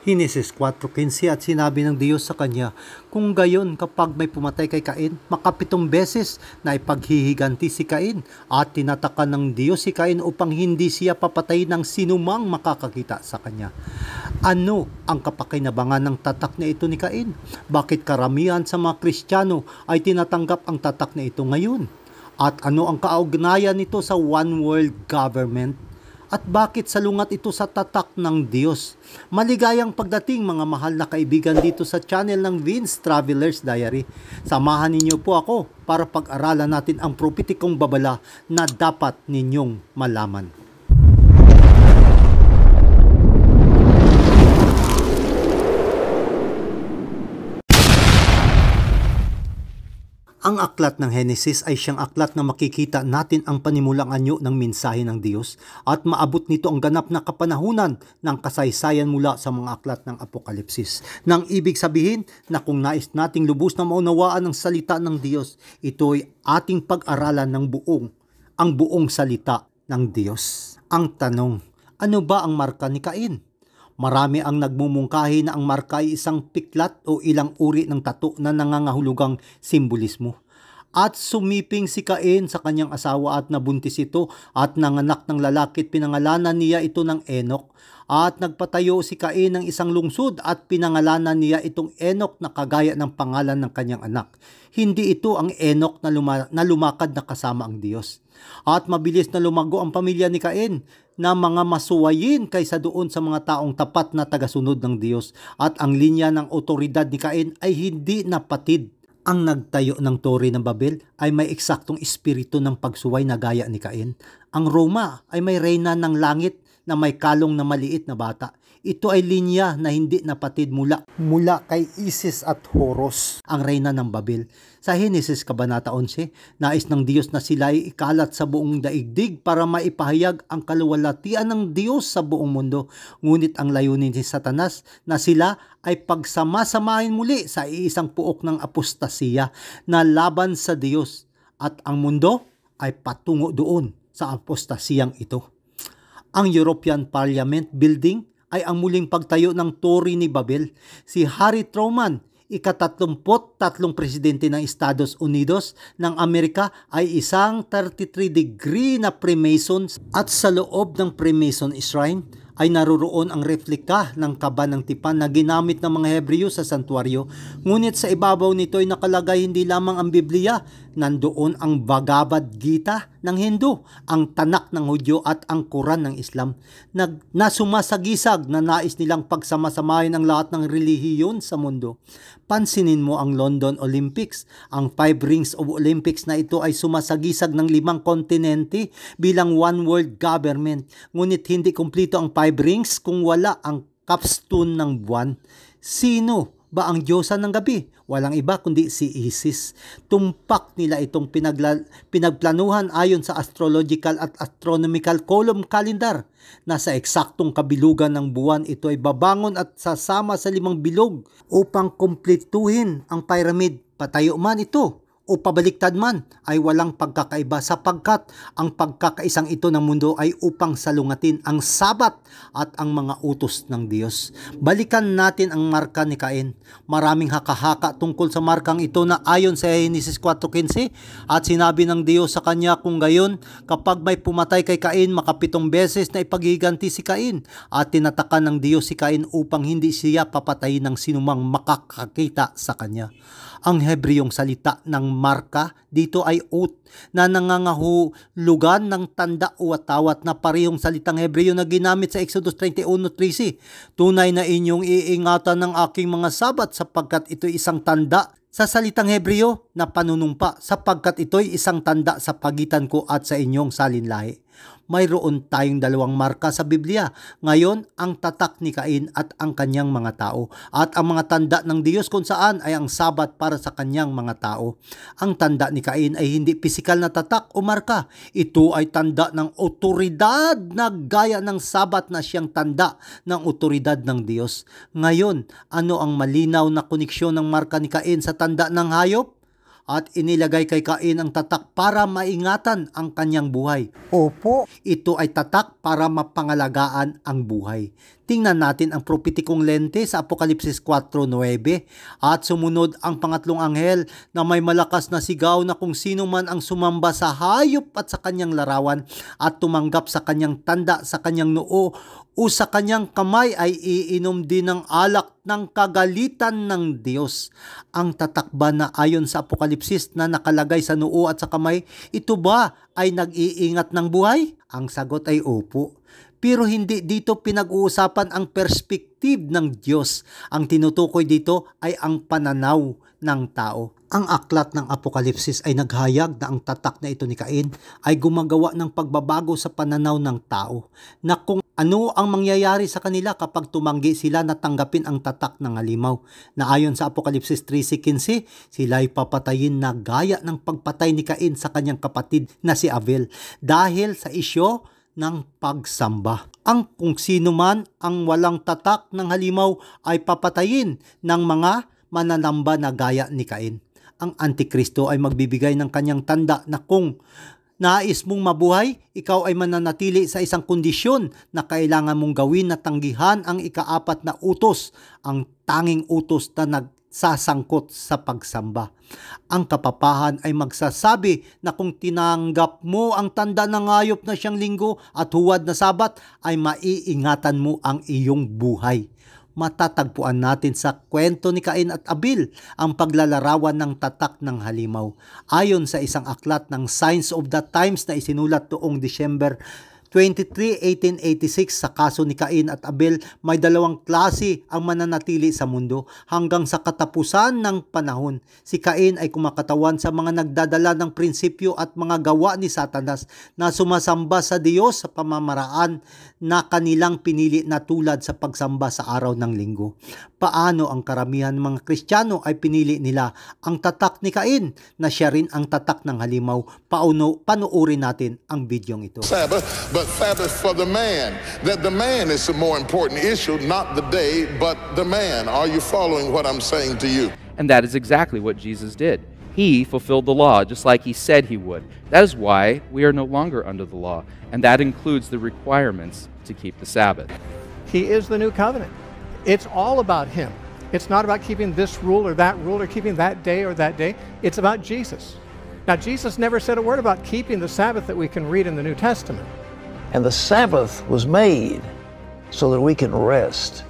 Hinesis 4.15 at sinabi ng Diyos sa kanya, Kung gayon kapag may pumatay kay Cain, makapitong beses na ipaghihiganti si Cain at tinatakan ng Diyos si Cain upang hindi siya papatay ng sinumang makakakita sa kanya. Ano ang kapakinabangan ng tatak na ito ni Cain? Bakit karamihan sa mga Kristiyano ay tinatanggap ang tatak na ito ngayon? At ano ang kaugnayan nito sa one world government? At bakit salungat ito sa tatak ng Diyos? Maligayang pagdating mga mahal na kaibigan dito sa channel ng Vince Traveler's Diary. Samahan ninyo po ako para pag-aralan natin ang propitikong babala na dapat ninyong malaman. Ang aklat ng Henesis ay siyang aklat na makikita natin ang panimulang anyo ng mensahe ng Diyos at maabot nito ang ganap na kapanahunan ng kasaysayan mula sa mga aklat ng Apokalipsis. Nang ibig sabihin na kung nais nating lubos na maunawaan ang salita ng Diyos, ito'y ating pag-aralan ng buong, ang buong salita ng Diyos. Ang tanong, ano ba ang marka ni Cain? Marami ang nagmumungkahi na ang marka ay isang piklat o ilang uri ng tato na nangangahulugang simbolismo. At sumiping si Cain sa kanyang asawa at nabuntis ito at nanganak ng lalaki at pinangalanan niya ito ng Enoch. At nagpatayo si Cain ng isang lungsod at pinangalanan niya itong Enoch na kagaya ng pangalan ng kanyang anak. Hindi ito ang Enoch na, luma- na lumakad na kasama ang Diyos. At mabilis na lumago ang pamilya ni Cain na mga masuwayin kaysa doon sa mga taong tapat na tagasunod ng Diyos at ang linya ng otoridad ni Cain ay hindi napatid ang nagtayo ng Tore ng Babel ay may eksaktong espiritu ng pagsuway na gaya ni Cain. Ang Roma ay may reyna ng langit na may kalong na maliit na bata. Ito ay linya na hindi napatid mula mula kay Isis at Horus, ang reyna ng Babel. Sa Henesis Kabanata 11, nais ng Diyos na sila ay ikalat sa buong daigdig para maipahayag ang kaluwalhatian ng Diyos sa buong mundo. Ngunit ang layunin ni Satanas na sila ay pagsama-samahin muli sa iisang puok ng apostasiya na laban sa Diyos at ang mundo ay patungo doon sa apostasiyang ito. Ang European Parliament building ay ang muling pagtayo ng Tory ni Babel. Si Harry Truman, ikatatlumpot tatlong presidente ng Estados Unidos ng Amerika ay isang 33 degree na Freemason at sa loob ng Freemason Shrine ay naroroon ang replika ng kaba ng tipan na ginamit ng mga Hebreo sa santuario. Ngunit sa ibabaw nito ay nakalagay hindi lamang ang Biblia nandoon ang Bhagavad Gita ng Hindu, ang Tanak ng Hudyo at ang Quran ng Islam na, na sumasagisag na nais nilang pagsamasamahin ang lahat ng relihiyon sa mundo. Pansinin mo ang London Olympics. Ang Five Rings of Olympics na ito ay sumasagisag ng limang kontinente bilang one world government. Ngunit hindi kumpleto ang Five Rings kung wala ang capstone ng buwan. Sino ba ang diyosa ng gabi? Walang iba kundi si Isis. Tumpak nila itong pinagla- pinagplanuhan ayon sa astrological at astronomical column calendar. Nasa eksaktong kabilugan ng buwan ito ay babangon at sasama sa limang bilog upang kumpletuhin ang pyramid. Patayo man ito o pabaliktad man ay walang pagkakaiba sapagkat ang pagkakaisang ito ng mundo ay upang salungatin ang sabat at ang mga utos ng Diyos. Balikan natin ang marka ni Cain. Maraming hakahaka tungkol sa markang ito na ayon sa Genesis 4.15 at sinabi ng Diyos sa kanya kung gayon kapag may pumatay kay Cain makapitong beses na ipagiganti si Cain at tinatakan ng Diyos si Cain upang hindi siya papatayin ng sinumang makakakita sa kanya. Ang Hebreong salita ng marka dito ay oath na nangangahulugan ng tanda o atawat na parehong salitang Hebreo na ginamit sa Exodus 31.13. Tunay na inyong iingatan ng aking mga sabat sapagkat ito'y isang tanda sa salitang Hebreo na panunumpa sapagkat ito'y isang tanda sa pagitan ko at sa inyong salinlahi mayroon tayong dalawang marka sa Biblia. Ngayon, ang tatak ni Cain at ang kanyang mga tao at ang mga tanda ng Diyos kung saan ay ang sabat para sa kanyang mga tao. Ang tanda ni Cain ay hindi pisikal na tatak o marka. Ito ay tanda ng otoridad na gaya ng sabat na siyang tanda ng otoridad ng Diyos. Ngayon, ano ang malinaw na koneksyon ng marka ni Cain sa tanda ng hayop? at inilagay kay Cain ang tatak para maingatan ang kanyang buhay. Opo. Ito ay tatak para mapangalagaan ang buhay. Tingnan natin ang propitikong lente sa Apokalipsis 4.9 at sumunod ang pangatlong anghel na may malakas na sigaw na kung sino man ang sumamba sa hayop at sa kanyang larawan at tumanggap sa kanyang tanda, sa kanyang noo o sa kanyang kamay ay iinom din ng alak ng kagalitan ng Diyos. Ang tatakba na ayon sa Apokalipsis na nakalagay sa noo at sa kamay, ito ba ay nag-iingat ng buhay? Ang sagot ay opo. Pero hindi dito pinag-uusapan ang perspective ng Diyos. Ang tinutukoy dito ay ang pananaw ng tao. Ang aklat ng Apokalipsis ay naghayag na ang tatak na ito ni Cain ay gumagawa ng pagbabago sa pananaw ng tao na kung ano ang mangyayari sa kanila kapag tumanggi sila na tanggapin ang tatak ng halimaw? Na ayon sa Apokalipsis 3.15, sila ay papatayin na gaya ng pagpatay ni Cain sa kanyang kapatid na si Abel dahil sa isyo ng pagsamba. Ang kung sino man ang walang tatak ng halimaw ay papatayin ng mga mananamba na gaya ni Cain. Ang Antikristo ay magbibigay ng kanyang tanda na kung Nais mong mabuhay, ikaw ay mananatili sa isang kondisyon na kailangan mong gawin na tanggihan ang ikaapat na utos, ang tanging utos na nagsasangkot sa pagsamba. Ang kapapahan ay magsasabi na kung tinanggap mo ang tanda ng ngayop na siyang linggo at huwad na sabat, ay maiingatan mo ang iyong buhay matatagpuan natin sa kwento ni Cain at Abel ang paglalarawan ng tatak ng halimaw. Ayon sa isang aklat ng Science of the Times na isinulat noong December 23-1886 sa kaso ni Cain at Abel, may dalawang klase ang mananatili sa mundo hanggang sa katapusan ng panahon. Si Cain ay kumakatawan sa mga nagdadala ng prinsipyo at mga gawa ni Satanas na sumasamba sa Diyos sa pamamaraan na kanilang pinili na tulad sa pagsamba sa araw ng linggo. Paano ang karamihan ng mga Kristiyano ay pinili nila ang tatak ni Cain na siya rin ang tatak ng halimaw? Pauno, panuorin natin ang bidyong ito. Sabbath, but Sabbath for the man. That the man is the more important issue, not the day, but the man. Are you following what I'm saying to you? And that is exactly what Jesus did. He fulfilled the law just like he said he would. That is why we are no longer under the law, and that includes the requirements to keep the Sabbath. He is the new covenant. It's all about him. It's not about keeping this rule or that rule or keeping that day or that day. It's about Jesus. Now, Jesus never said a word about keeping the Sabbath that we can read in the New Testament. And the Sabbath was made so that we can rest.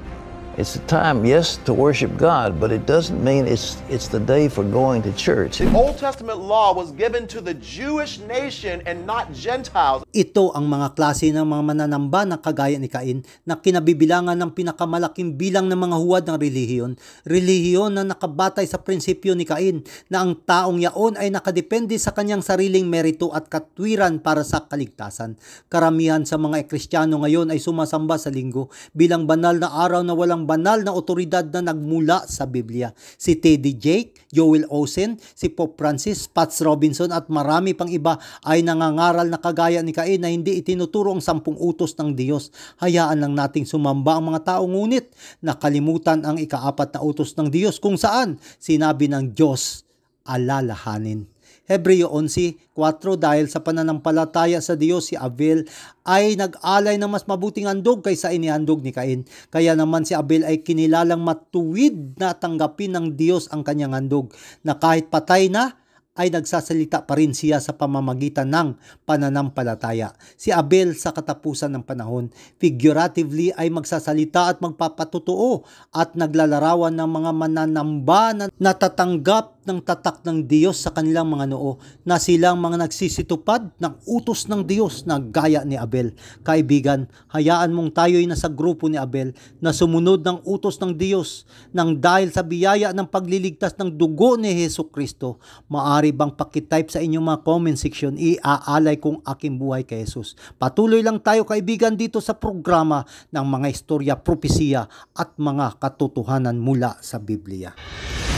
It's a time, yes, to worship God, but it doesn't mean it's, it's the day for going to church. The Old Testament law was given to the Jewish nation and not Gentiles. Ito ang mga klase ng mga mananamba na kagaya ni Cain na kinabibilangan ng pinakamalaking bilang ng mga huwad ng relihiyon. Relihiyon na nakabatay sa prinsipyo ni Cain na ang taong yaon ay nakadepende sa kanyang sariling merito at katwiran para sa kaligtasan. Karamihan sa mga Kristiyano ngayon ay sumasamba sa linggo bilang banal na araw na walang ng banal na otoridad na nagmula sa Biblia. Si Teddy Jake, Joel Osen, si Pope Francis, Pats Robinson at marami pang iba ay nangangaral na kagaya ni Cain na hindi itinuturo ang sampung utos ng Diyos. Hayaan lang nating sumamba ang mga tao ngunit nakalimutan ang ikaapat na utos ng Diyos kung saan sinabi ng Diyos alalahanin. Hebreo 11.4 dahil sa pananampalataya sa Diyos si Abel ay nag-alay ng mas mabuting andog kaysa inihandog ni Cain. Kaya naman si Abel ay kinilalang matuwid na tanggapin ng Diyos ang kanyang andog na kahit patay na ay nagsasalita pa rin siya sa pamamagitan ng pananampalataya. Si Abel sa katapusan ng panahon, figuratively ay magsasalita at magpapatutuo at naglalarawan ng mga mananamba na natatanggap ng tatak ng Diyos sa kanilang mga noo na silang mga nagsisitupad ng utos ng Diyos na gaya ni Abel. Kaibigan, hayaan mong tayo'y nasa grupo ni Abel na sumunod ng utos ng Diyos nang dahil sa biyaya ng pagliligtas ng dugo ni Heso Kristo. Maari bang pakitype sa inyong mga comment section, iaalay kong aking buhay kay Jesus. Patuloy lang tayo kaibigan dito sa programa ng mga istorya, propesiya at mga katotohanan mula sa Biblia.